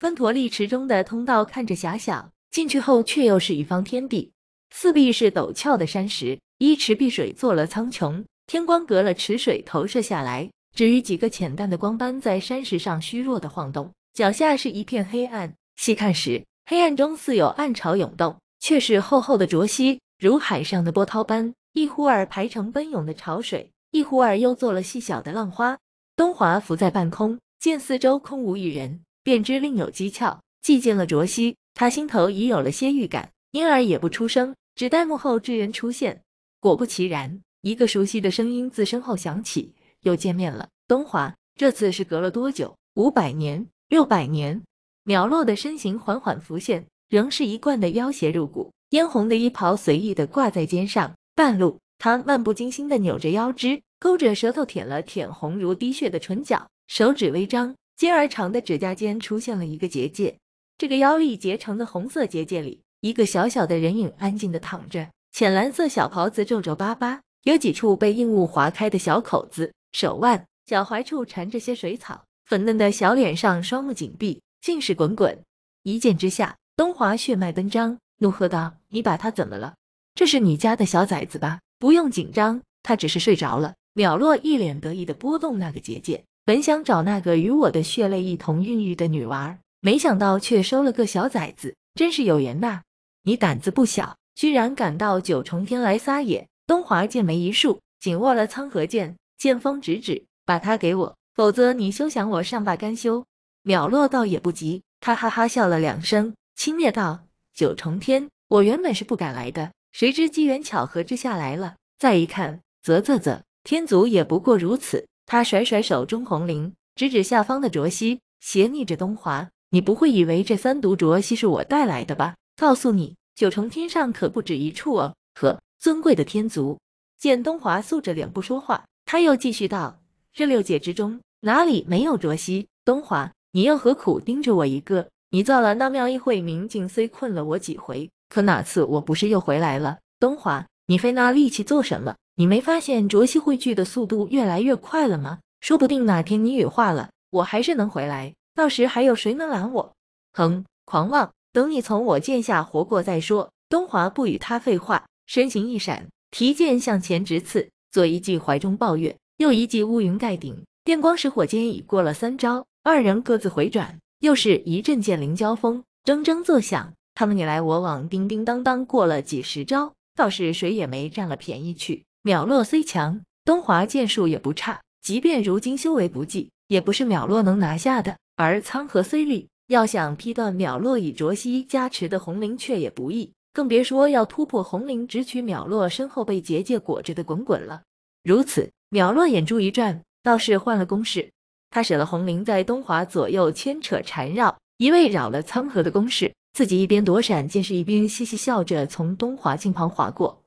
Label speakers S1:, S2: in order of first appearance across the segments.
S1: 分陀利池中的通道看着狭小，进去后却又是一方天地。四壁是陡峭的山石，一池碧水做了苍穹，天光隔了池水投射下来，只余几个浅淡的光斑在山石上虚弱的晃动。脚下是一片黑暗，细看时，黑暗中似有暗潮涌动，却是厚厚的浊溪，如海上的波涛般，一忽儿排成奔涌的潮水，一忽儿又做了细小的浪花。东华浮在半空，见四周空无一人。便知另有蹊跷。既见了卓西，他心头已有了些预感，因而也不出声，只待幕后之人出现。果不其然，一个熟悉的声音自身后响起：“又见面了，东华。这次是隔了多久？五百年？六百年？”苗落的身形缓缓浮现，仍是一贯的妖邪入骨，嫣红的衣袍随意的挂在肩上。半路，他漫不经心的扭着腰肢，勾着舌头舔了舔红如滴血的唇角，手指微张。尖而长的指甲间出现了一个结界，这个妖力结成的红色结界里，一个小小的人影安静的躺着，浅蓝色小袍子皱皱巴巴，有几处被硬物划开的小口子，手腕、脚踝处缠着些水草，粉嫩的小脸上双目紧闭，尽是滚滚。一见之下，东华血脉奔张，怒喝道：“你把他怎么了？这是你家的小崽子吧？不用紧张，他只是睡着了。”淼落一脸得意的拨动那个结界。本想找那个与我的血泪一同孕育的女娃儿，没想到却收了个小崽子，真是有缘呐！你胆子不小，居然敢到九重天来撒野！东华剑眉一竖，紧握了苍河剑，剑锋直指，把他给我，否则你休想我善罢甘休！秒落倒也不急，他哈哈笑了两声，轻蔑道：“九重天，我原本是不敢来的，谁知机缘巧合之下来了。再一看，啧啧啧，天族也不过如此。”他甩甩手中红绫，指指下方的卓西，斜睨着东华：“你不会以为这三毒卓西是我带来的吧？告诉你，九重天上可不止一处哦。”呵，尊贵的天族，见东华素着脸不说话，他又继续道：“这六界之中，哪里没有卓西？东华，你又何苦盯着我一个？你造了那庙一会明镜虽困了我几回，可哪次我不是又回来了？东华，你费那力气做什么？”你没发现浊西汇聚的速度越来越快了吗？说不定哪天你羽化了，我还是能回来。到时还有谁能拦我？哼，狂妄！等你从我剑下活过再说。东华不与他废话，身形一闪，提剑向前直刺。左一记怀中抱月，右一记乌云盖顶，电光石火间已过了三招。二人各自回转，又是一阵剑灵交锋，铮铮作响。他们你来我往，叮叮当当过了几十招，倒是谁也没占了便宜去。秒落虽强，东华剑术也不差。即便如今修为不济，也不是秒落能拿下的。而苍河虽绿，要想劈断秒落以卓西加持的红绫却也不易，更别说要突破红绫，直取秒落身后被结界裹着的滚滚了。如此，秒落眼珠一转，倒是换了攻势。他舍了红绫，在东华左右牵扯缠绕，一味扰了苍河的攻势，自己一边躲闪剑是一边嘻嘻笑着从东华近旁划过。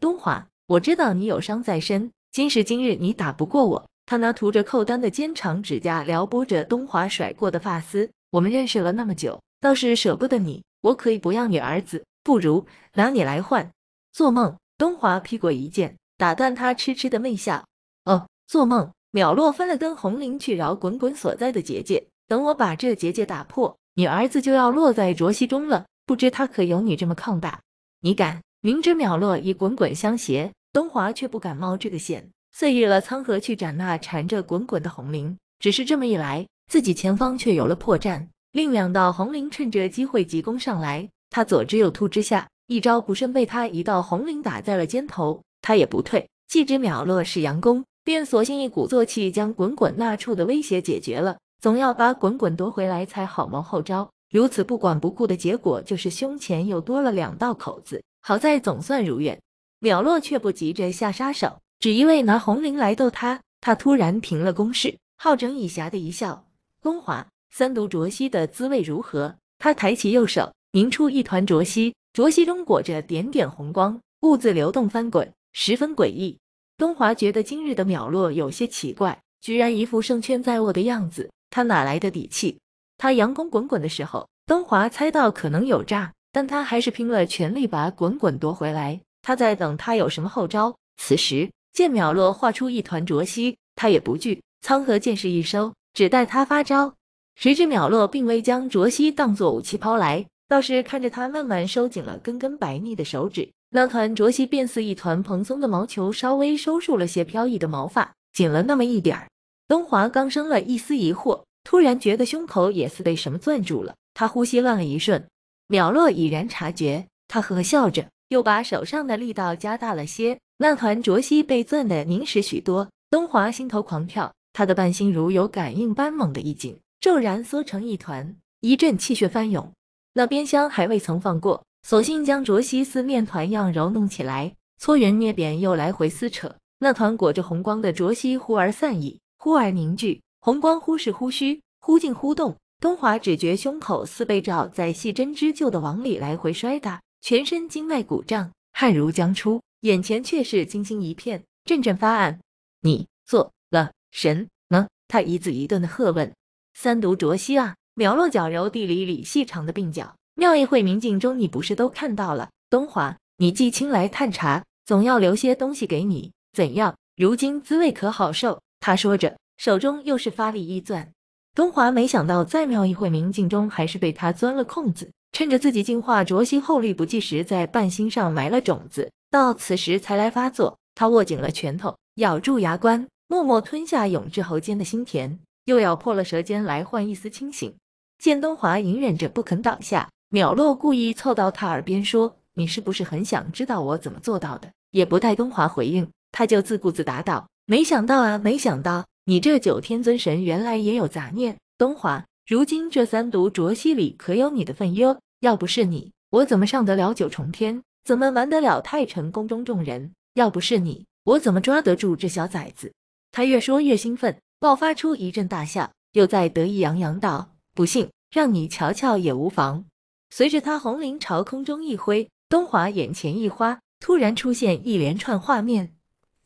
S1: 东华。我知道你有伤在身，今时今日你打不过我。他拿涂着蔻丹的尖长指甲撩拨着东华甩过的发丝。我们认识了那么久，倒是舍不得你。我可以不要你儿子，不如拿你来换。做梦！东华劈过一剑，打断他痴痴的媚笑。哦，做梦！秒落分了根红绫去饶滚滚所在的结界，等我把这结界打破，你儿子就要落在浊溪中了。不知他可有你这么抗打？你敢？明知秒落已滚滚相携。东华却不敢冒这个险，遂跃了苍河去斩那缠着滚滚的红绫。只是这么一来，自己前方却有了破绽，另两道红绫趁着机会急攻上来。他左支右突之下，一招不慎被他一道红绫打在了肩头。他也不退，既只秒落是佯攻，便索性一鼓作气将滚滚那处的威胁解决了。总要把滚滚夺回来才好谋后招。如此不管不顾的结果，就是胸前又多了两道口子。好在总算如愿。秒落却不急着下杀手，只因为拿红绫来逗他。他突然停了攻势，好整以暇的一笑：“东华，三毒浊息的滋味如何？”他抬起右手，凝出一团浊息，浊息中裹着点点红光，兀自流动翻滚，十分诡异。东华觉得今日的秒落有些奇怪，居然一副胜券在握的样子，他哪来的底气？他阳光滚滚的时候，东华猜到可能有诈，但他还是拼了全力把滚滚夺回来。他在等他有什么后招。此时见淼落画出一团浊息，他也不惧。苍河剑势一收，只待他发招。谁知淼落并未将浊息当作武器抛来，倒是看着他慢慢收紧了根根白腻的手指，那团浊息便似一团蓬松的毛球，稍微收束了些飘逸的毛发，紧了那么一点儿。东华刚生了一丝疑惑，突然觉得胸口也似被什么攥住了，他呼吸乱了一瞬。淼落已然察觉，他呵呵笑着。又把手上的力道加大了些，那团浊息被攥得凝实许多。东华心头狂跳，他的半心如有感应般猛地一紧，骤然缩成一团，一阵气血翻涌。那边厢还未曾放过，索性将浊兮似面团样揉弄起来，搓圆捏扁，又来回撕扯。那团裹着红光的浊兮忽而散逸，忽而凝聚，红光忽是忽虚，忽静忽动。东华只觉胸口似被罩在细针织就的网里来回摔打。全身经脉鼓胀，汗如将出，眼前却是金星一片，阵阵发暗。你做了神么？他一字一顿的喝问。三毒浊兮啊！苗落脚揉地里里细长的鬓角，妙一会明镜中你不是都看到了？东华，你既清来探查，总要留些东西给你。怎样？如今滋味可好受？他说着，手中又是发力一攥。东华没想到，在妙一会明镜中，还是被他钻了空子。趁着自己进化浊心后力不济时，在半心上埋了种子，到此时才来发作。他握紧了拳头，咬住牙关，默默吞下永志喉间的心田，又咬破了舌尖来换一丝清醒。见东华隐忍着不肯倒下，淼洛故意凑到他耳边说：“你是不是很想知道我怎么做到的？”也不待东华回应，他就自顾自答道：“没想到啊，没想到，你这九天尊神原来也有杂念，东华。如今这三毒浊溪里可有你的份哟！要不是你，我怎么上得了九重天？怎么瞒得了太晨宫中众人？要不是你，我怎么抓得住这小崽子？他越说越兴奋，爆发出一阵大笑，又在得意洋洋道：“不信，让你瞧瞧也无妨。”随着他红绫朝空中一挥，东华眼前一花，突然出现一连串画面：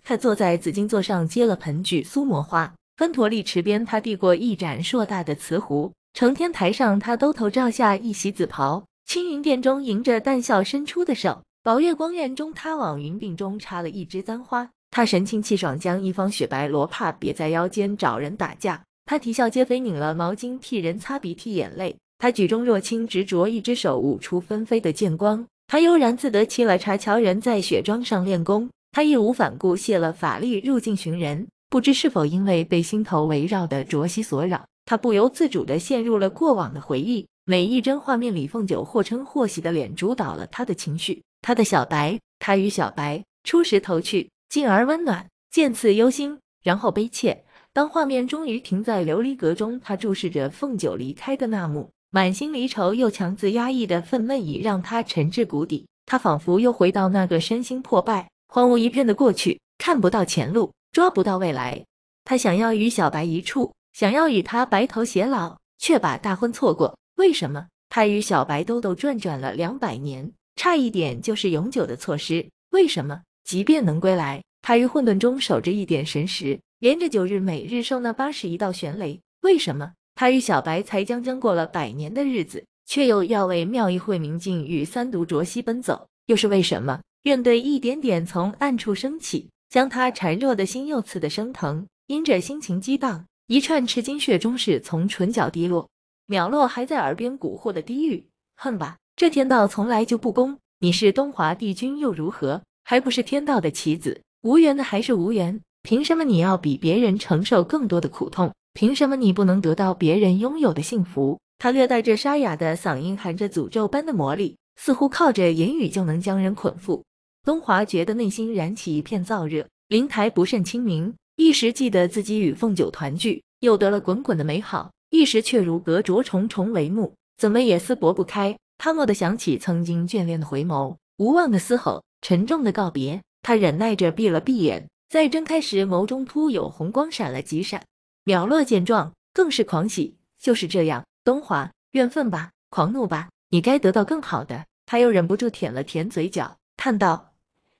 S1: 他坐在紫金座上，接了盆举苏魔花。分陀利池边，他递过一盏硕大的瓷壶；承天台上，他兜头罩下一袭紫袍；青云殿中，迎着淡笑伸出的手；宝月光院中，他往云鬓中插了一枝簪花；他神清气爽，将一方雪白罗帕别在腰间，找人打架；他啼笑皆非，拧了毛巾替人擦鼻涕眼泪；他举重若轻，执着一只手舞出纷飞的剑光；他悠然自得，沏了茶，瞧人在雪桩上练功；他义无反顾，卸了法力入境寻人。不知是否因为被心头围绕的浊息所扰，他不由自主地陷入了过往的回忆。每一帧画面里，凤九或嗔或喜的脸主导了他的情绪。他的小白，他与小白初时投去，进而温暖，渐次忧心，然后悲切。当画面终于停在琉璃阁中，他注视着凤九离开的那幕，满心离愁又强自压抑的愤懑已让他沉至谷底。他仿佛又回到那个身心破败、荒芜一片的过去，看不到前路。抓不到未来，他想要与小白一处，想要与他白头偕老，却把大婚错过。为什么他与小白兜兜转转了两百年，差一点就是永久的错失？为什么即便能归来，他于混沌中守着一点神识，连着九日每日受那八十一道玄雷？为什么他与小白才将将过了百年的日子，却又要为妙一慧明镜与三毒浊兮奔走？又是为什么愿对一点点从暗处升起？将他孱弱的心又刺得生疼，因着心情激荡，一串赤金血终是从唇角滴落。淼落还在耳边蛊惑的低语：“哼吧，这天道从来就不公，你是东华帝君又如何，还不是天道的棋子？无缘的还是无缘，凭什么你要比别人承受更多的苦痛？凭什么你不能得到别人拥有的幸福？”他略带着沙哑的嗓音，含着诅咒般的魔力，似乎靠着言语就能将人捆缚。东华觉得内心燃起一片燥热，灵台不甚清明，一时记得自己与凤九团聚，又得了滚滚的美好，一时却如隔着重重帷幕，怎么也撕薄不开。他蓦地想起曾经眷恋的回眸，无望的嘶吼，沉重的告别。他忍耐着闭了闭眼，在睁开时，眸中突有红光闪了几闪。苗落见状，更是狂喜。就是这样，东华怨愤吧，狂怒吧，你该得到更好的。他又忍不住舔了舔嘴角，叹道。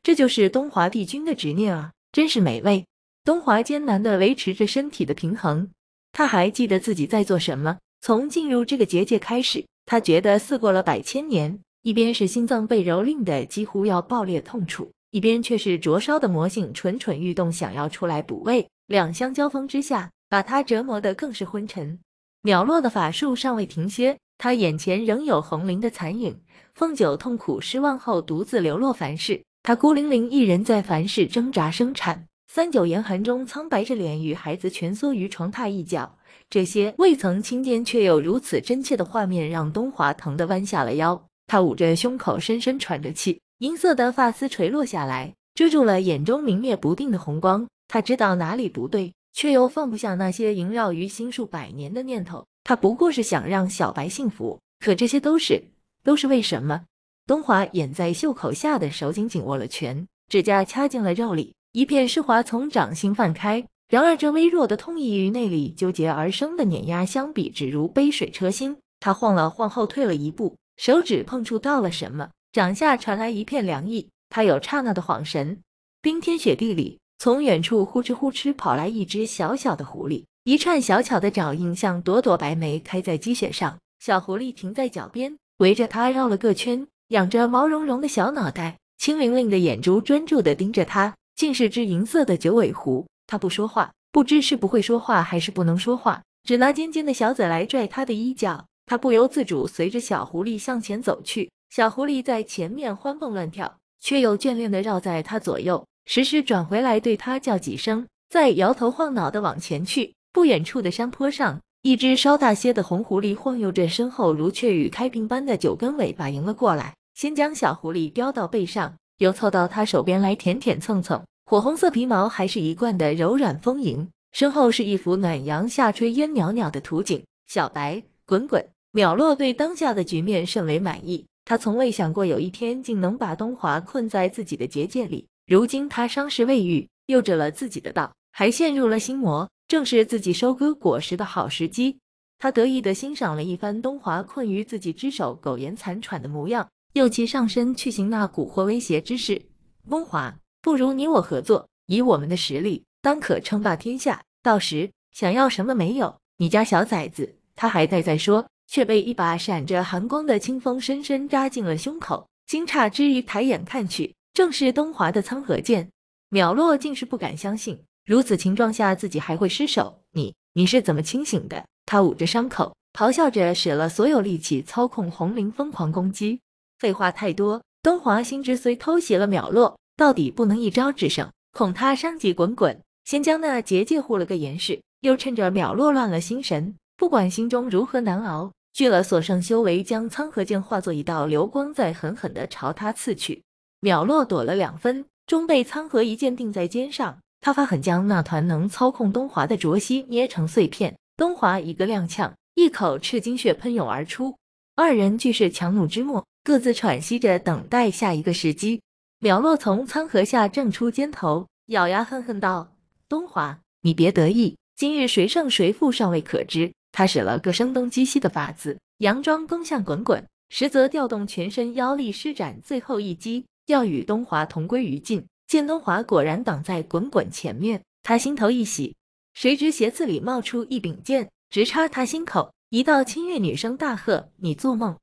S1: 这就是东华帝君的执念啊，真是美味。东华艰难地维持着身体的平衡，他还记得自己在做什么。从进入这个结界开始，他觉得似过了百千年。一边是心脏被蹂躏的几乎要爆裂痛楚，一边却是灼烧的魔性蠢蠢欲动，想要出来补位。两相交锋之下，把他折磨得更是昏沉。鸟落的法术尚未停歇，他眼前仍有红绫的残影。凤九痛苦失望后，独自流落凡世。他孤零零一人在凡世挣扎生产，三九严寒中苍白着脸，与孩子蜷缩于床榻一角。这些未曾亲见却又如此真切的画面，让东华疼得弯下了腰。他捂着胸口，深深喘着气，银色的发丝垂落下来，遮住了眼中明灭不定的红光。他知道哪里不对，却又放不下那些萦绕于心数百年的念头。他不过是想让小白幸福，可这些都是，都是为什么？东华掩在袖口下的手紧紧握了拳，指甲掐进了肉里，一片湿滑从掌心泛开。然而这微弱的痛意与内里纠结而生的碾压相比，只如杯水车薪。他晃了晃，后退了一步，手指碰触到了什么，掌下传来一片凉意。他有刹那的恍神，冰天雪地里，从远处呼哧呼哧跑来一只小小的狐狸，一串小巧的爪印像朵朵白梅开在积雪上。小狐狸停在脚边，围着他绕了个圈。仰着毛茸茸的小脑袋，青灵灵的眼珠专注地盯着他，竟是只银色的九尾狐。它不说话，不知是不会说话还是不能说话，只拿尖尖的小嘴来拽他的衣角。他不由自主随着小狐狸向前走去，小狐狸在前面欢蹦乱跳，却又眷恋地绕在他左右，时时转回来对他叫几声，再摇头晃脑地往前去。不远处的山坡上。一只稍大些的红狐狸晃悠着身后如雀羽开屏般的九根尾巴迎了过来，先将小狐狸叼到背上，又凑到它手边来舔舔蹭蹭。火红色皮毛还是一贯的柔软丰盈，身后是一幅暖阳下炊烟袅袅的图景。小白滚滚秒落对当下的局面甚为满意，他从未想过有一天竟能把东华困在自己的结界里。如今他伤势未愈，又折了自己的道，还陷入了心魔。正是自己收割果实的好时机，他得意地欣赏了一番东华困于自己之手、苟延残喘的模样，又其上身去行那蛊惑威胁之事。东华，不如你我合作，以我们的实力，当可称霸天下。到时想要什么没有？你家小崽子，他还待在说，却被一把闪着寒光的清风深深扎进了胸口。惊诧之余，抬眼看去，正是东华的苍河剑，秒落竟是不敢相信。如此情状下，自己还会失手？你你是怎么清醒的？他捂着伤口，咆哮着使了所有力气操控红绫疯狂攻击。废话太多。东华心知虽偷袭了秒落，到底不能一招制胜，恐他伤及滚滚，先将那结界护了个严实。又趁着秒落乱了心神，不管心中如何难熬，聚了所剩修为，将苍河剑化作一道流光，再狠狠地朝他刺去。秒落躲了两分，终被苍河一剑钉在肩上。他发狠，将那团能操控东华的浊息捏成碎片。东华一个踉跄，一口赤金血喷涌而出。二人俱是强弩之末，各自喘息着等待下一个时机。苗洛从餐盒下挣出尖头，咬牙恨恨道：“东华，你别得意，今日谁胜谁负尚未可知。”他使了个声东击西的法子，佯装攻向滚滚，实则调动全身妖力施展最后一击，要与东华同归于尽。见东华果然挡在滚滚前面，他心头一喜，谁知鞋子里冒出一柄剑，直插他心口，一道清越女声大喝：“你做梦！”